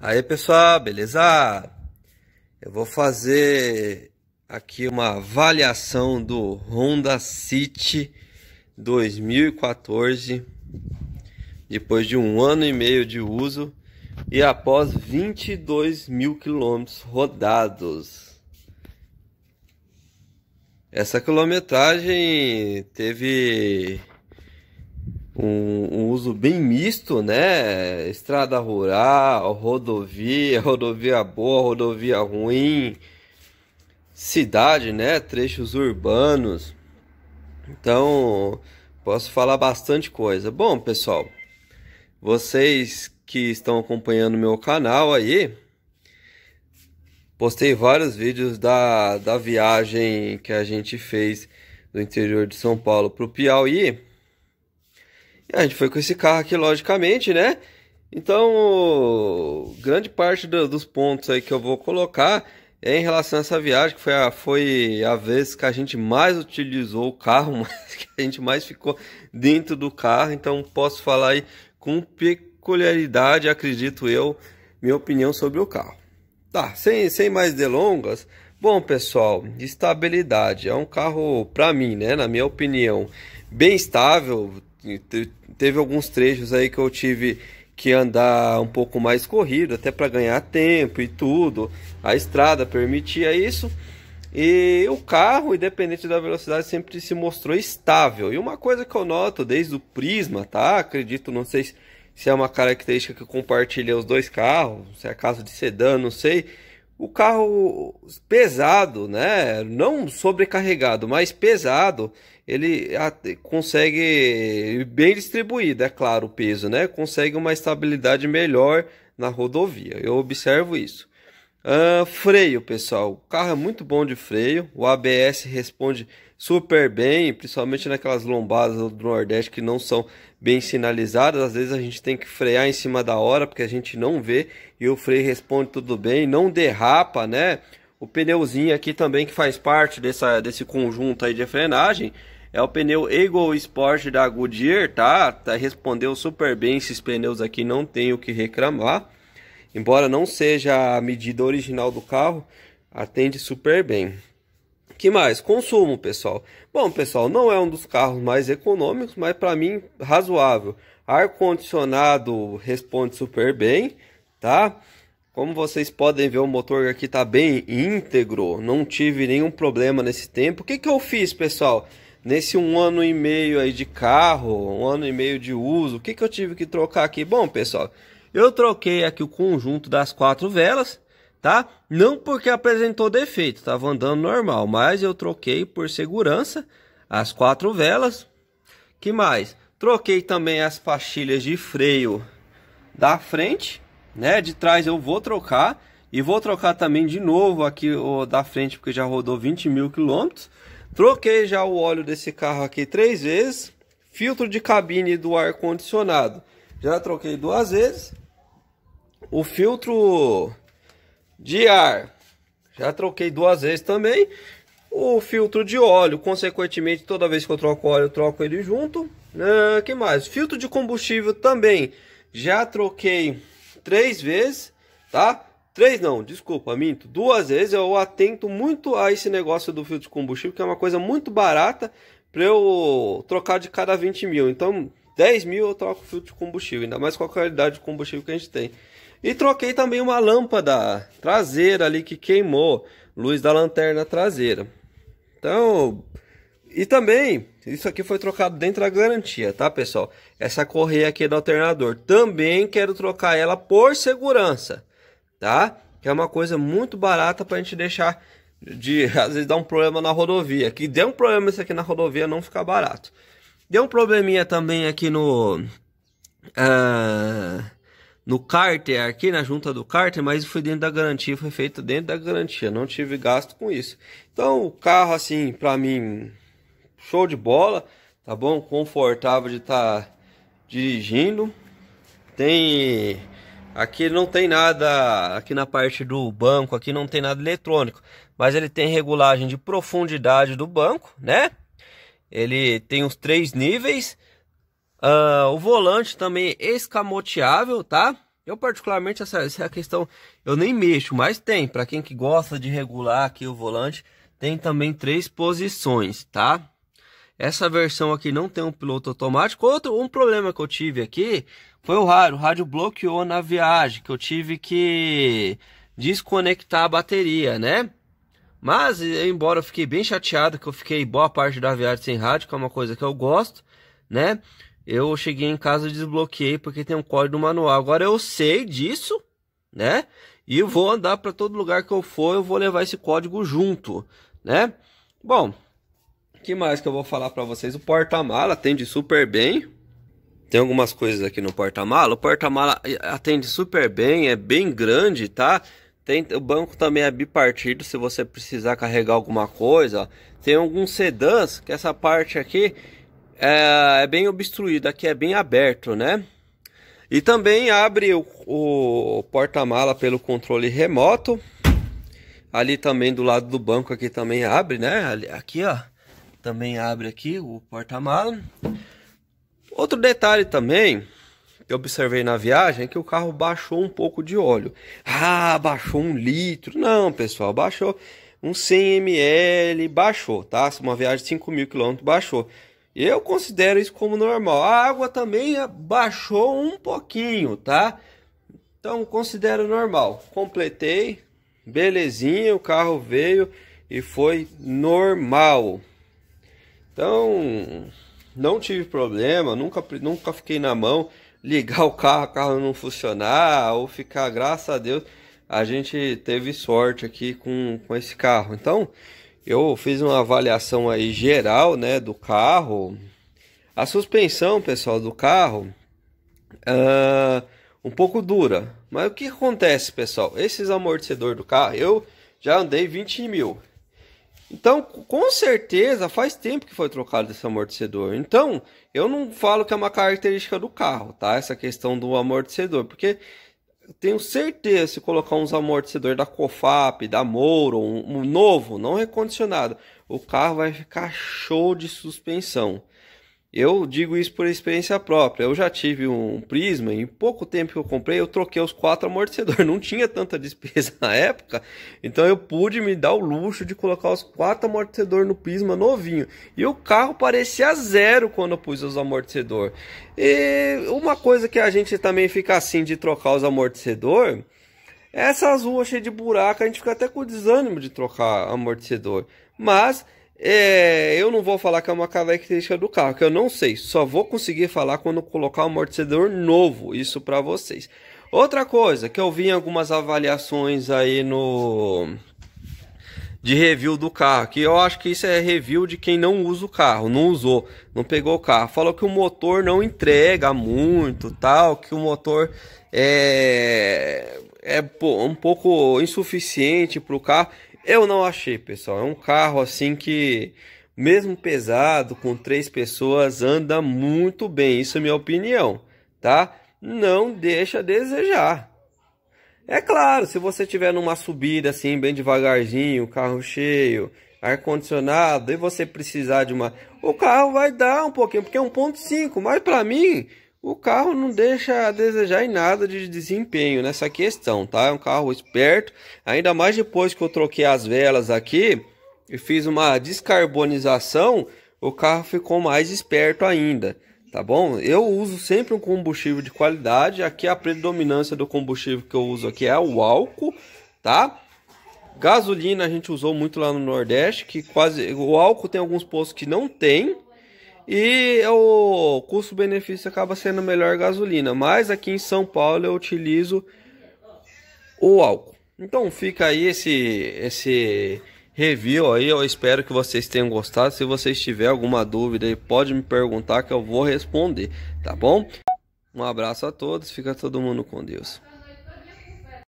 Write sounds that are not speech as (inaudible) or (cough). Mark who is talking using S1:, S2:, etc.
S1: Aí pessoal, beleza? Eu vou fazer aqui uma avaliação do Honda City 2014 depois de um ano e meio de uso e após 22 mil quilômetros rodados. Essa quilometragem teve um, um, uso bem misto, né? Estrada rural, rodovia, (laughs) rodovia boa, rodovia ruim, cidade, né? Trechos urbanos. Então, posso falar bastante coisa. Bom, pessoal, vocês que estão acompanhando meu canal aí, postei vários vídeos da, da viagem que a gente fez do interior de São Paulo para o Piauí. E a gente foi com esse carro aqui, logicamente, né? Então, grande parte do, dos pontos aí que eu vou colocar é em relação a essa viagem, que foi a, foi a vez que a gente mais utilizou o carro, (laughs) mas que a gente mais ficou dentro do carro. Então, posso falar aí com peculiaridade, acredito eu, minha opinião sobre o carro. Tá, sem, sem mais delongas. Bom, pessoal, estabilidade. É um carro, para mim, né, na minha opinião, bem estável teve alguns trechos aí que eu tive que andar um pouco mais corrido, até para ganhar tempo e tudo. A estrada permitia isso. E o carro, independente da velocidade, sempre se mostrou estável. E uma coisa que eu noto desde o Prisma, tá? Acredito, não sei se é uma característica que compartilha os dois carros, se é caso de sedã, não sei o carro pesado, né? Não sobrecarregado, mas pesado, ele consegue bem distribuído, é claro, o peso, né? Consegue uma estabilidade melhor na rodovia. Eu observo isso. Uh, freio, pessoal. O carro é muito bom de freio. O ABS responde super bem, principalmente naquelas lombadas do Nordeste que não são bem sinalizadas. Às vezes a gente tem que frear em cima da hora porque a gente não vê e o freio responde tudo bem, não derrapa, né? O pneuzinho aqui também que faz parte dessa, desse conjunto aí de frenagem é o pneu Eagle Sport da Goodyear, tá? tá? Respondeu super bem esses pneus aqui, não tenho o que reclamar. Embora não seja a medida original do carro, atende super bem. Que mais? Consumo, pessoal. Bom, pessoal, não é um dos carros mais econômicos, mas para mim razoável. Ar condicionado responde super bem, tá? Como vocês podem ver, o motor aqui tá bem íntegro, não tive nenhum problema nesse tempo. O que que eu fiz, pessoal? Nesse um ano e meio aí de carro, um ano e meio de uso, o que que eu tive que trocar aqui? Bom, pessoal, eu troquei aqui o conjunto das quatro velas, tá? Não porque apresentou defeito, estava andando normal, mas eu troquei por segurança as quatro velas. Que mais? Troquei também as pastilhas de freio da frente, né? De trás eu vou trocar e vou trocar também de novo aqui o da frente porque já rodou 20 mil quilômetros. Troquei já o óleo desse carro aqui três vezes. Filtro de cabine do ar condicionado já troquei duas vezes. O filtro de ar, já troquei duas vezes também. O filtro de óleo, consequentemente, toda vez que eu troco óleo, eu troco ele junto. Ah, que mais? Filtro de combustível também, já troquei três vezes, tá? Três não, desculpa, minto. Duas vezes eu atento muito a esse negócio do filtro de combustível, que é uma coisa muito barata para eu trocar de cada 20 mil. Então, 10 mil eu troco o filtro de combustível, ainda mais com a qualidade de combustível que a gente tem. E troquei também uma lâmpada traseira ali que queimou, luz da lanterna traseira. Então, e também, isso aqui foi trocado dentro da garantia, tá pessoal? Essa correia aqui do alternador, também quero trocar ela por segurança, tá? Que é uma coisa muito barata pra gente deixar de, às vezes dar um problema na rodovia. Que dê um problema isso aqui na rodovia não ficar barato. Deu um probleminha também aqui no... Uh, no cárter, aqui na junta do cárter, mas foi dentro da garantia, foi feito dentro da garantia, não tive gasto com isso. Então, o carro, assim, pra mim, show de bola, tá bom? Confortável de estar tá dirigindo. Tem... Aqui não tem nada, aqui na parte do banco, aqui não tem nada eletrônico, mas ele tem regulagem de profundidade do banco, né? Ele tem os três níveis. Uh, o volante também é escamoteável, tá? Eu particularmente essa, essa questão eu nem mexo, mas tem para quem que gosta de regular aqui o volante, tem também três posições, tá? Essa versão aqui não tem um piloto automático. Outro um problema que eu tive aqui foi o rádio, o rádio bloqueou na viagem, que eu tive que desconectar a bateria, né? Mas, embora eu fiquei bem chateado, que eu fiquei boa parte da viagem sem rádio, que é uma coisa que eu gosto, né? Eu cheguei em casa e desbloqueei, porque tem um código manual. Agora eu sei disso, né? E vou andar para todo lugar que eu for, eu vou levar esse código junto, né? Bom, que mais que eu vou falar para vocês? O porta-mala atende super bem. Tem algumas coisas aqui no porta-mala. O porta-mala eh, atende super bem, é bem grande, tá? Tem, o banco também é bipartido se você precisar carregar alguma coisa. Tem alguns sedãs que essa parte aqui é, é bem obstruída, aqui é bem aberto, né? E também abre o, o porta-mala pelo controle remoto. Ali também do lado do banco aqui também abre, né? Aqui, ó, também abre aqui o porta-mala. Outro detalhe também eu observei na viagem é que o carro baixou um pouco de óleo. Ah, baixou um litro. Não, pessoal, baixou um 100 ml, baixou, tá? Uma viagem de 5 mil quilômetros, baixou. Eu considero isso como normal. A água também baixou um pouquinho, tá? Então, considero normal. Completei, belezinha, o carro veio e foi normal. Então, não tive problema, nunca, nunca fiquei na mão ligar o carro, o carro não funcionar, ou ficar, graças a Deus, a gente teve sorte aqui com, com esse carro. Então, eu fiz uma avaliação aí geral, né, do carro. A suspensão, pessoal, do carro, uh, um pouco dura. Mas o que acontece, pessoal? Esses amortecedores do carro, eu já andei 20 mil. Então, com certeza, faz tempo que foi trocado esse amortecedor. Então, eu não falo que é uma característica do carro, tá? Essa questão do amortecedor, porque tenho certeza se colocar uns amortecedores da Cofap, da Mouro, um, um novo, não recondicionado, o carro vai ficar show de suspensão. Eu digo isso por experiência própria. Eu já tive um Prisma, em pouco tempo que eu comprei, eu troquei os quatro amortecedores. Não tinha tanta despesa (laughs) na época, então eu pude me dar o luxo de colocar os quatro amortecedores no Prisma novinho. E o carro parecia zero quando eu pus os amortecedores. E uma coisa que a gente também fica assim de trocar os amortecedores. É Essas ruas cheias de buraco, a gente fica até com desânimo de trocar amortecedor. Mas é, eu não vou falar que é uma característica do carro, que eu não sei. Só vou conseguir falar quando colocar um amortecedor novo, isso para vocês. Outra coisa que eu vi em algumas avaliações aí no de review do carro, que eu acho que isso é review de quem não usa o carro, não usou, não pegou o carro. Falou que o motor não entrega muito, tal, que o motor é é um pouco insuficiente para o carro. Eu não achei, pessoal. É um carro assim que, mesmo pesado, com três pessoas, anda muito bem. Isso é minha opinião, tá? Não deixa a desejar. É claro, se você tiver numa subida assim, bem devagarzinho, carro cheio, ar-condicionado, e você precisar de uma. O carro vai dar um pouquinho, porque é 1,5, mas para mim o carro não deixa a desejar em nada de desempenho nessa questão, tá? É um carro esperto, ainda mais depois que eu troquei as velas aqui e fiz uma descarbonização, o carro ficou mais esperto ainda, tá bom? Eu uso sempre um combustível de qualidade, aqui a predominância do combustível que eu uso aqui é o álcool, tá? Gasolina a gente usou muito lá no Nordeste, que quase o álcool tem alguns postos que não tem, e é o custo-benefício acaba sendo melhor gasolina. Mas aqui em São Paulo eu utilizo o álcool. Então fica aí esse, esse review aí. Eu espero que vocês tenham gostado. Se vocês tiverem alguma dúvida aí, pode me perguntar que eu vou responder, tá bom? Um abraço a todos. Fica todo mundo com Deus.